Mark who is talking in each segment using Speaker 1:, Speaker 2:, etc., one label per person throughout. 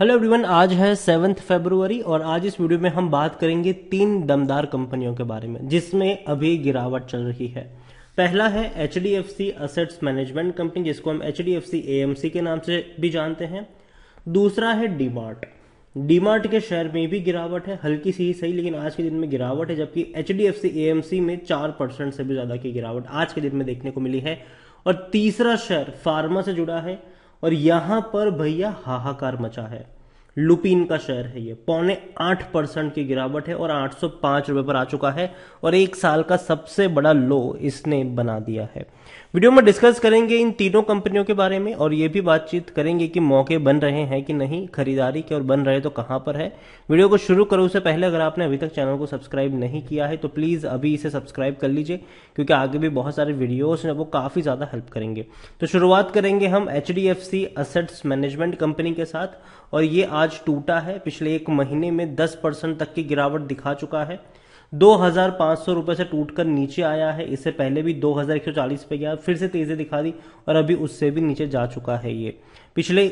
Speaker 1: hello everyone आज है seventh February और आज इस वीडियो में हम बात करेंगे तीन दमदार कंपनियों के बारे में जिसमें अभी गिरावट चल रही है पहला है H D F C assets management company जिसको हम H D F C A M C के नाम से भी जानते हैं दूसरा है डी मार्ट डी मार्ट के शेयर में भी गिरावट है हल्की सी ही सही लेकिन आज के दिन में गिरावट है जबकि H D F C A M C में चार परसेंट से भी ज़्यादा की गिरावट आज के दिन में देखने को मिली है और तीसरा शेयर फार्मा से जुड़ा है और यहां पर भैया हाहाकार मचा है लुपिन का शेयर है ये पौने आठ परसेंट की गिरावट है और आठ सौ पांच रुपए पर आ चुका है और एक साल का सबसे बड़ा लो इसने बना दिया है वीडियो में डिस्कस करेंगे इन तीनों कंपनियों के बारे में और ये भी बातचीत करेंगे कि मौके बन रहे हैं कि नहीं खरीदारी के और बन रहे तो कहां पर है वीडियो को शुरू करो उससे पहले अगर आपने अभी तक चैनल को सब्सक्राइब नहीं किया है तो प्लीज़ अभी इसे सब्सक्राइब कर लीजिए क्योंकि आगे भी बहुत सारे वीडियोस हैं वो काफ़ी ज़्यादा हेल्प करेंगे तो शुरुआत करेंगे हम H D F C assets management company के साथ और ये आज टूटा है पिछले एक महीने में 10 परसेंट तक की गिरावट दिखा चुका है दो हजार पांच सौ रुपये से टूटकर नीचे आया है इससे पहले भी दो हजार एक सौ चालीस पे गया फिर से तेज़ी दिखा दी और अभी उससे भी नीचे जा चुका है ये पिछले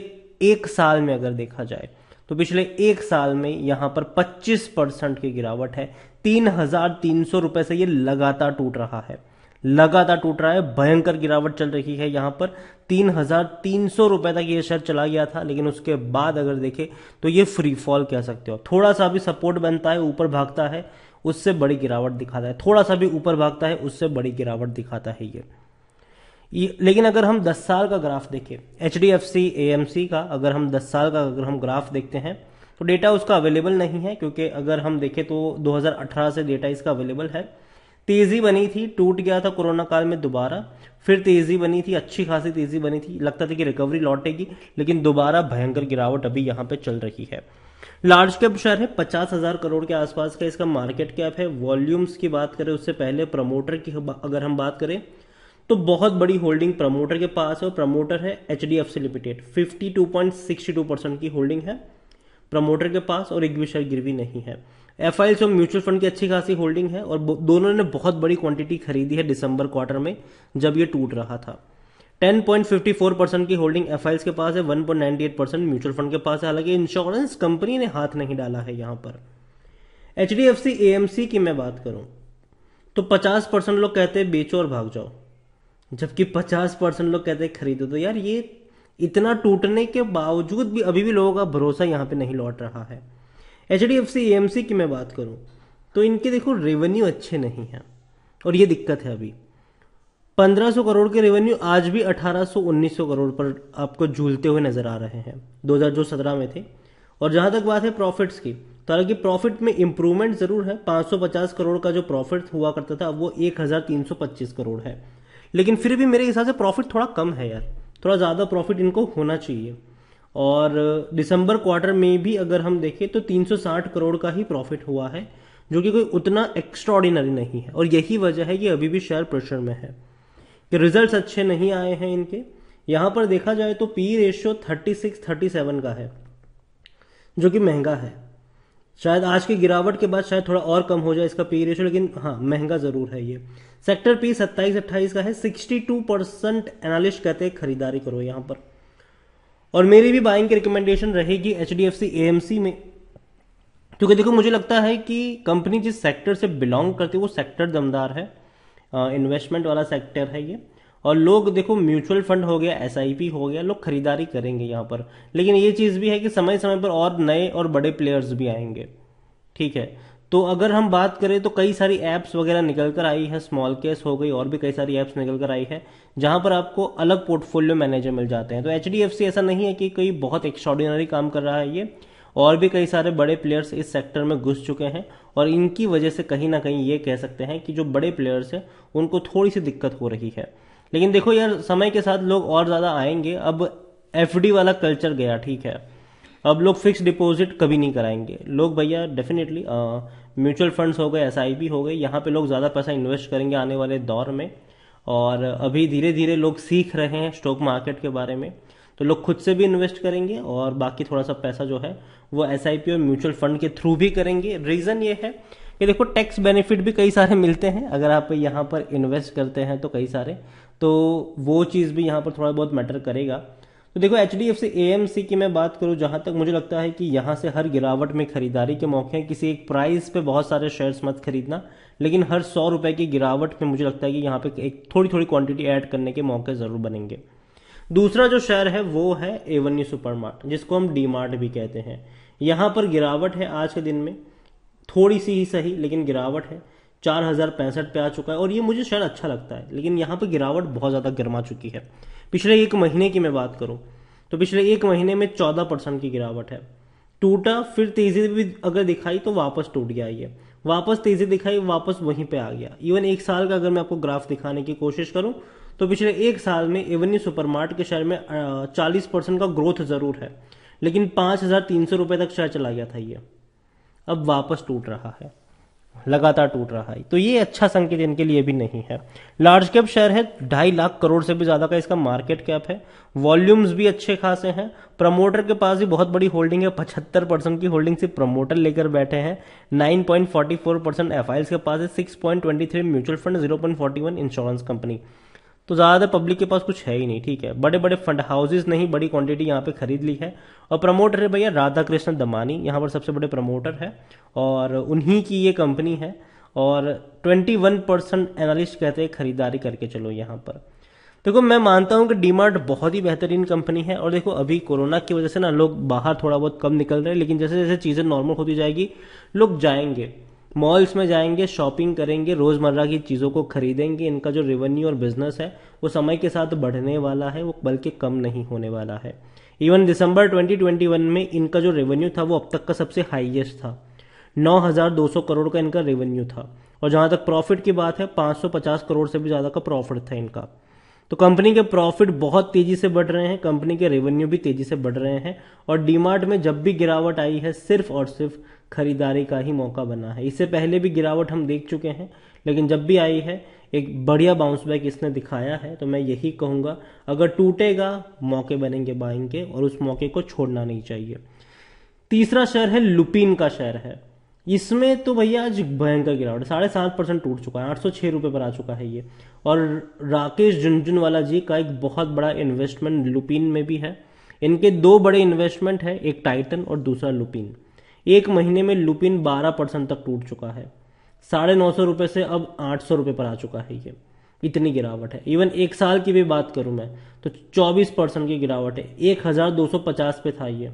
Speaker 1: एक साल में अगर देखा जाए तो पिछले एक साल में यहां पर 25 परसेंट की गिरावट है तीन हजार तीन सौ रुपये से ये लगातार टूट रहा है लगातार टूट रहा है भयंकर गिरावट चल रही है यहां पर तीन हजार तीन सौ रुपए तक ये शेयर चला गया था लेकिन उसके बाद अगर देखे तो ये फ्री फॉल कह सकते हो थोड़ा सा भी सपोर्ट बनता है ऊपर भागता है उससे बड़ी गिरावट दिखाता है थोड़ा सा भी ऊपर भागता है उससे बड़ी गिरावट दिखाता है ये लेकिन अगर हम 10 साल का ग्राफ देखें H D F C A M C का अगर हम 10 साल का अगर हम ग्राफ देखते हैं तो डेटा उसका अवेलेबल नहीं है क्योंकि अगर हम देखें तो 2018 से डेटा इसका अवेलेबल है तेजी बनी थी टूट गया था कोरोना काल में दोबारा फिर तेजी बनी थी अच्छी खासी तेजी बनी थी लगता था कि रिकवरी लौटेगी लेकिन दोबारा भयंकर गिरावट अभी यहाँ पे चल रही है लार्ज कैप शेयर है पचास हजार करोड़ के आसपास का इसका मार्केट कैप है वॉल्यूम्स की बात करें उससे पहले प्रमोटर की अगर हम बात करें तो बहुत बड़ी होल्डिंग प्रमोटर के पास है और प्रमोटर है H D F C limited fifty two point sixty two percent की होल्डिंग है प्रमोटर के पास और एक भी शेयर गिरवी नहीं है F I L mutual fund की अच्छी खासी होल्डिंग है और दोनों ने बहुत बड़ी क्वांटिटी खरीदी है दिसंबर क्वार्टर में जब ये टूट रहा था 10.54 परसेंट की होल्डिंग एफ के पास है 1.98 परसेंट म्यूचुअल फंड के पास है हालांकि इंश्योरेंस कंपनी ने हाथ नहीं डाला है यहां पर H D F C A M C की मैं बात करूं तो 50 परसेंट लोग कहते हैं बेचो और भाग जाओ जबकि 50 परसेंट लोग कहते हैं खरीदो तो यार ये इतना टूटने के बावजूद भी अभी भी लोगों का भरोसा यहाँ पे नहीं लौट रहा है H D F C A M C की मैं बात करूँ तो इनके देखो रेवेन्यू अच्छे नहीं हैं और ये दिक्कत है अभी 1500 करोड़ के रेवेन्यू आज भी 1800 1900 करोड़ पर आपको झूलते हुए नजर आ रहे हैं दो सत्रह में थे और जहां तक बात है प्रॉफिट्स की तो हालांकि प्रॉफिट में इंप्रूवमेंट जरूर है 550 करोड़ का जो प्रॉफिट हुआ करता था अब वो 1325 करोड़ है लेकिन फिर भी मेरे हिसाब से प्रॉफिट थोड़ा कम है यार थोड़ा ज़्यादा प्रॉफिट इनको होना चाहिए और दिसंबर क्वार्टर में भी अगर हम देखें तो 360 करोड़ का ही प्रॉफिट हुआ है जो कि कोई उतना एक्स्ट्रॉर्डिनरी नहीं है और यही वजह है कि अभी भी शेयर प्रेशर में है कि रिजल्ट्स अच्छे नहीं आए हैं इनके यहाँ पर देखा जाए तो पी रेशियो 36, 37 का है जो कि महंगा है शायद आज की गिरावट के बाद शायद थोड़ा और कम हो जाए इसका पी रेशो e लेकिन हाँ महंगा ज़रूर है ये सेक्टर पी सत्ताईस अट्ठाईस का है सिक्सटी टू परसेंट एनालिस्ट कहते हैं खरीदारी करो यहाँ पर और मेरी भी बाइंग की रिकमेंडेशन रहेगी H D F C A M C में क्योंकि देखो मुझे लगता है कि कंपनी जिस सेक्टर से बिलोंग करती है वो सेक्टर दमदार है इन्वेस्टमेंट वाला सेक्टर है ये और लोग देखो म्यूचुअल फंड हो गया एस हो गया लोग खरीदारी करेंगे यहाँ पर लेकिन ये चीज़ भी है कि समय समय पर और नए और बड़े प्लेयर्स भी आएंगे ठीक है तो अगर हम बात करें तो कई सारी ऐप्स वगैरह निकल कर आई है स्मॉल केस हो गई और भी कई सारी ऐप्स निकल कर आई है जहां पर आपको अलग पोर्टफोलियो मैनेजर मिल जाते हैं तो एच ऐसा नहीं है कि कोई बहुत एक्स्ट्रॉडिनरी काम कर रहा है ये और भी कई सारे बड़े प्लेयर्स इस सेक्टर में घुस चुके हैं और इनकी वजह से कहीं ना कहीं ये कह सकते हैं कि जो बड़े प्लेयर्स हैं उनको थोड़ी सी दिक्कत हो रही है लेकिन देखो यार समय के साथ लोग और ज़्यादा आएंगे अब एफ वाला कल्चर गया ठीक है अब लोग फिक्स डिपॉजिट कभी नहीं कराएंगे लोग भैया डेफिनेटली म्यूचुअल फंड्स हो गए एस हो गए यहाँ पे लोग ज़्यादा पैसा इन्वेस्ट करेंगे आने वाले दौर में और अभी धीरे धीरे लोग सीख रहे हैं स्टॉक मार्केट के बारे में तो लोग खुद से भी इन्वेस्ट करेंगे और बाकी थोड़ा सा पैसा जो है वो एस और म्यूचुअल फंड के थ्रू भी करेंगे रीज़न ये है कि देखो टैक्स बेनिफिट भी कई सारे मिलते हैं अगर आप यहाँ पर इन्वेस्ट करते हैं तो कई सारे तो वो चीज़ भी यहाँ पर थोड़ा बहुत मैटर करेगा तो देखो H D F C A M C की मैं बात करूँ जहाँ तक मुझे लगता है कि यहाँ से हर गिरावट में खरीदारी के मौके हैं किसी एक प्राइस पे बहुत सारे शेयर्स मत खरीदना लेकिन हर सौ रुपये की गिरावट में मुझे लगता है कि यहाँ पे एक थोड़ी थोड़ी क्वांटिटी ऐड करने के मौके ज़रूर बनेंगे दूसरा जो शेयर है वो है एवन्यू मार्ट e जिसको हम डी मार्ट भी कहते हैं यहाँ पर गिरावट है आज के दिन में थोड़ी सी ही सही लेकिन गिरावट है चार हज़ार पैंसठ पे आ चुका है और ये मुझे शायद अच्छा लगता है लेकिन यहाँ पर तो गिरावट बहुत ज़्यादा गर्मा चुकी है पिछले एक महीने की मैं बात करूँ तो पिछले एक महीने में चौदह परसेंट की गिरावट है टूटा फिर तेज़ी भी अगर दिखाई तो वापस टूट गया ये वापस तेज़ी दिखाई वापस वहीं पे आ गया इवन एक साल का अगर मैं आपको ग्राफ दिखाने की कोशिश करूं तो पिछले एक साल में एवन्यू सुपरमार्ट के शेयर में चालीस परसेंट का ग्रोथ ज़रूर है लेकिन पांच हज़ार तीन सौ रुपये तक शेयर चला गया था ये अब वापस टूट रहा है लगातार टूट रहा है तो ये अच्छा संकेत इनके लिए भी नहीं है लार्ज कैप शेयर है ढाई लाख करोड़ से भी ज़्यादा का इसका मार्केट कैप है वॉल्यूम्स भी अच्छे खासे हैं प्रमोटर के पास भी बहुत बड़ी होल्डिंग है पचहत्तर परसेंट की होल्डिंग सिर्फ प्रमोटर लेकर बैठे हैं nine point forty four percent F के पास है six point twenty three mutual fund zero point forty one insurance company तो ज़्यादातर पब्लिक के पास कुछ है ही नहीं ठीक है बड़े बड़े फंड हाउसेज ने ही बड़ी क्वांटिटी यहाँ पे खरीद ली है और प्रमोटर है भैया राधा कृष्ण दमानी यहाँ पर सबसे बड़े प्रमोटर है और उन्हीं की ये कंपनी है और 21 परसेंट एनालिस्ट कहते हैं खरीदारी करके चलो यहाँ पर देखो मैं मानता हूँ कि डीमार्ट बहुत ही बेहतरीन कंपनी है और देखो अभी कोरोना की वजह से ना लोग बाहर थोड़ा बहुत कम निकल रहे हैं लेकिन जैसे जैसे चीज़ें नॉर्मल होती जाएगी लोग जाएंगे मॉल्स में जाएंगे शॉपिंग करेंगे रोज़मर्रा की चीज़ों को खरीदेंगे इनका जो रेवेन्यू और बिजनेस है वो समय के साथ बढ़ने वाला है वो बल्कि कम नहीं होने वाला है इवन दिसंबर 2021 में इनका जो रेवेन्यू था वो अब तक का सबसे हाईएस्ट था 9,200 करोड़ का इनका रेवेन्यू था और जहां तक प्रॉफिट की बात है 550 करोड़ से भी ज़्यादा का प्रॉफिट था इनका तो कंपनी के प्रॉफिट बहुत तेज़ी से बढ़ रहे हैं कंपनी के रेवेन्यू भी तेज़ी से बढ़ रहे हैं और डीमार्ट में जब भी गिरावट आई है सिर्फ और सिर्फ खरीदारी का ही मौका बना है इससे पहले भी गिरावट हम देख चुके हैं लेकिन जब भी आई है एक बढ़िया बाउंस बैक इसने दिखाया है तो मैं यही कहूंगा अगर टूटेगा मौके बनेंगे बाइंग के और उस मौके को छोड़ना नहीं चाहिए तीसरा शेयर है लुपिन का शेयर है इसमें तो भैया आज भयंकर गिरावट साढ़े सात परसेंट टूट चुका है आठ सौ छः रुपये पर आ चुका है ये और राकेश झुंझुनवाला जी का एक बहुत बड़ा इन्वेस्टमेंट लुपिन में भी है इनके दो बड़े इन्वेस्टमेंट है एक टाइटन और दूसरा लुपिन एक महीने में लुपिन बारह परसेंट तक टूट चुका है साढ़े नौ सौ रुपये से अब आठ सौ रुपये पर आ चुका है ये इतनी गिरावट है इवन एक साल की भी बात करूं मैं तो चौबीस परसेंट की गिरावट है पचास पे था ये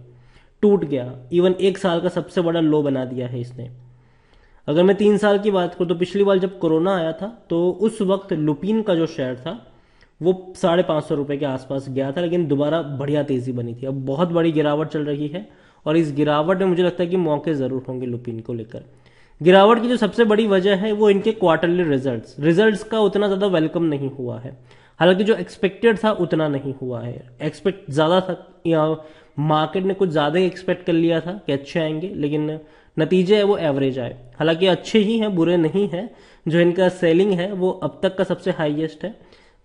Speaker 1: टूट गया इवन एक साल का सबसे बड़ा लो बना दिया है इसने अगर मैं तीन साल की बात करूं तो पिछली बार जब कोरोना आया था तो उस वक्त लुपिन का जो शेयर था वो साढ़े पाँच सौ रुपये के आसपास गया था लेकिन दोबारा बढ़िया तेज़ी बनी थी अब बहुत बड़ी गिरावट चल रही है और इस गिरावट में मुझे लगता है कि मौके ज़रूर होंगे लुपिन को लेकर गिरावट की जो सबसे बड़ी वजह है वो इनके क्वार्टरली रिजल्ट्स रिजल्ट्स का उतना ज़्यादा वेलकम नहीं हुआ है हालांकि जो एक्सपेक्टेड था उतना नहीं हुआ है एक्सपेक्ट ज़्यादा था मार्केट ने कुछ ज़्यादा ही एक्सपेक्ट कर लिया था कि अच्छे आएंगे लेकिन नतीजे है वो एवरेज आए हालांकि अच्छे ही हैं बुरे नहीं हैं जो इनका सेलिंग है वो अब तक का सबसे हाईएस्ट है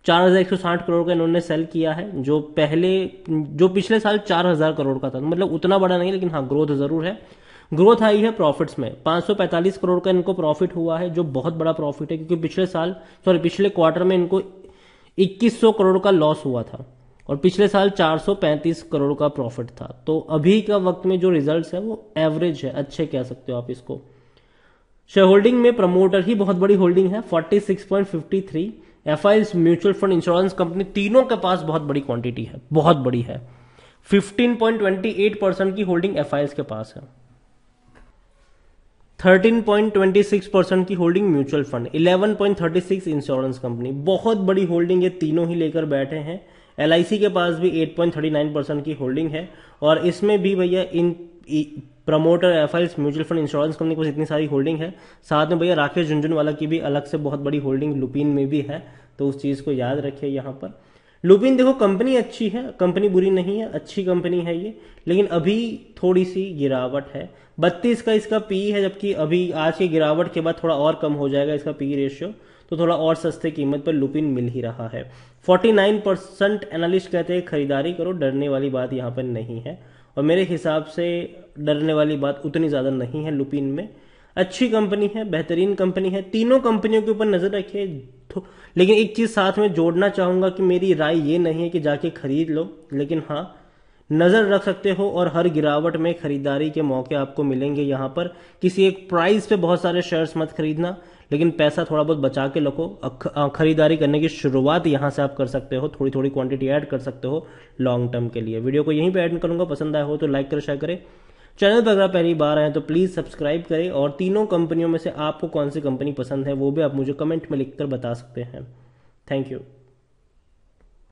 Speaker 1: चार हज़ार एक सौ साठ करोड़ का इन्होंने सेल किया है जो पहले जो पिछले साल चार हज़ार करोड़ का था मतलब उतना बड़ा नहीं लेकिन हाँ ग्रोथ ज़रूर है ग्रोथ आई है प्रॉफिट्स में 545 करोड़ का इनको प्रॉफिट हुआ है जो बहुत बड़ा प्रॉफिट है क्योंकि पिछले साल सॉरी पिछले क्वार्टर में इनको 2100 करोड़ का लॉस हुआ था और पिछले साल 435 करोड़ का प्रॉफिट था तो अभी का वक्त में जो रिजल्ट्स है वो एवरेज है अच्छे कह सकते हो आप इसको शेयर होल्डिंग में प्रमोटर ही बहुत बड़ी होल्डिंग है forty F I mutual fund insurance company तीनों के पास बहुत बड़ी क्वांटिटी है बहुत बड़ी है 15.28 परसेंट की होल्डिंग एफ के पास है 13.26 परसेंट की holding mutual fund 11.36 insurance company बहुत बड़ी होल्डिंग ये तीनों ही लेकर बैठे हैं एल के पास भी 8.39 परसेंट की होल्डिंग है और इसमें भी भैया इन promoter F mutual fund insurance company के पास इतनी सारी होल्डिंग है साथ में भैया राकेश झुंझुनवाला की भी अलग से बहुत बड़ी होल्डिंग लुपिन में भी है तो उस चीज़ को याद रखिए यहाँ पर लुपिन देखो कंपनी अच्छी है कंपनी बुरी नहीं है अच्छी कंपनी है ये लेकिन अभी थोड़ी सी गिरावट है बत्तीस का इसका पी है जबकि अभी आज की गिरावट के बाद थोड़ा और कम हो जाएगा इसका पी रेशियो तो थोड़ा और सस्ते कीमत पर लुपिन मिल ही रहा है 49 परसेंट एनालिस्ट कहते हैं खरीदारी करो डरने वाली बात यहाँ पर नहीं है और मेरे हिसाब से डरने वाली बात उतनी ज़्यादा नहीं है लुपिन में अच्छी कंपनी है बेहतरीन कंपनी है तीनों कंपनियों के ऊपर नज़र रखिए लेकिन एक चीज़ साथ में जोड़ना चाहूँगा कि मेरी राय ये नहीं है कि जाके खरीद लो लेकिन हाँ नज़र रख सकते हो और हर गिरावट में खरीदारी के मौके आपको मिलेंगे यहाँ पर किसी एक प्राइस पे बहुत सारे शेयर्स मत खरीदना लेकिन पैसा थोड़ा बहुत बचा के रखो खरीदारी करने की शुरुआत यहाँ से आप कर सकते हो थोड़ी थोड़ी क्वांटिटी ऐड कर सकते हो लॉन्ग टर्म के लिए वीडियो को यहीं पर ऐड करूँगा पसंद आया हो तो लाइक करें शेयर करें चैनल पर अगर आप पहली बार आए तो प्लीज़ सब्सक्राइब करें और तीनों कंपनियों में से आपको कौन सी कंपनी पसंद है वो भी आप मुझे कमेंट में लिखकर बता सकते हैं थैंक यू